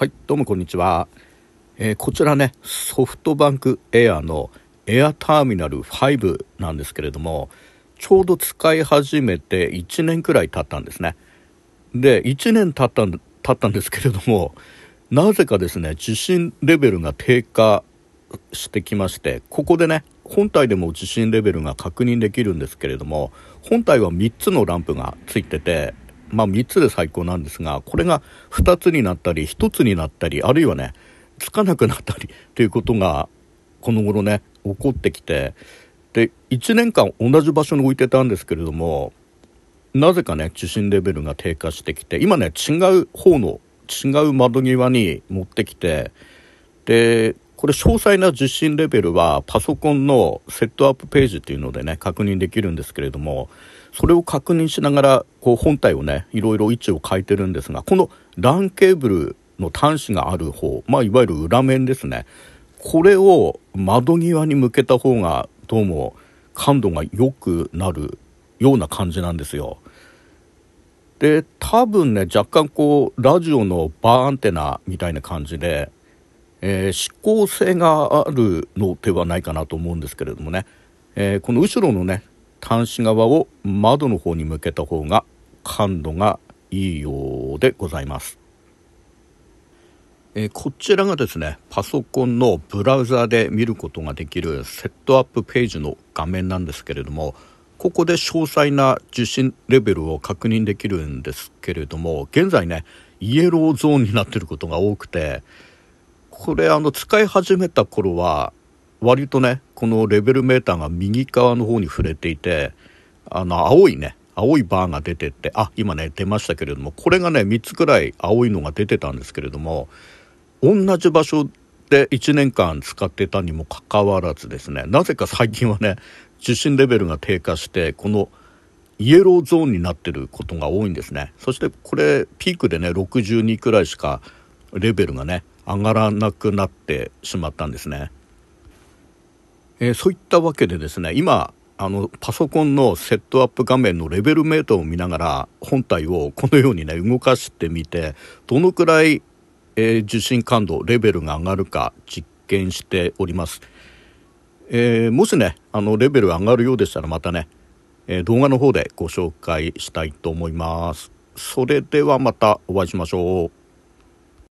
はい、どうもこんにちは。えー、こちらね、ソフトバンクエアのエアターミナル5なんですけれども、ちょうど使い始めて1年くらい経ったんですね。で、1年経ったん経ったんですけれども、なぜかですね、地震レベルが低下してきまして、ここでね、本体でも地震レベルが確認できるんですけれども、本体は3つのランプがついてて、まあ3つで最高なんですが、これが2つになったり、1つになったり、あるいはね、つかなくなったり ということが、この頃ね、起こってきて、で、1年間同じ場所に置いてたんですけれども、なぜかね、受信レベルが低下してきて、今ね、違う方の、違う窓際に持ってきて、で、これ詳細な実信レベルはパソコンのセットアップページっていうのでね確認できるんですけれどもそれを確認しながらこう本体をねいろいろ位置を変えてるんですがこの LAN ケーブルの端子がある方まあいわゆる裏面ですねこれを窓際に向けた方がどうも感度が良くなるような感じなんですよ。で多分ね若干こうラジオのバーアンテナみたいな感じでえー、執行性があるのではないかなと思うんですけれどもね、えー、この後ろのね端子側を窓の方に向けた方が感度がいいようでございます。えこちらがですねパソコンのブラウザで見ることができるセットアップページの画面なんですけれどもここで詳細な受信レベルを確認できるんですけれども現在ねイエローゾーンになってることが多くてこれあの使い始めた頃は割とねこのレベルメーターが右側の方に触れていてあの青いね青いバーが出てってあ今ね出ましたけれどもこれがね3つくらい青いのが出てたんですけれども同じ場所で1年間使ってたにもかかわらずですねなぜか最近はね受信レベルが低下してこのイエローゾーンになってることが多いんですねそしてこれピークでね62くらいしかレベルがね上がらなくなってしまったんですね。えー、そういったわけでですね今あのパソコンのセットアップ画面のレベルメートを見ながら本体をこのようにね動かしてみてどのくらい、えー、受信感度レベルが上がるか実験しております。えー、もしねあのレベル上がるようでしたらまたね、えー、動画の方でご紹介したいと思います。それではまたお会いしましょう。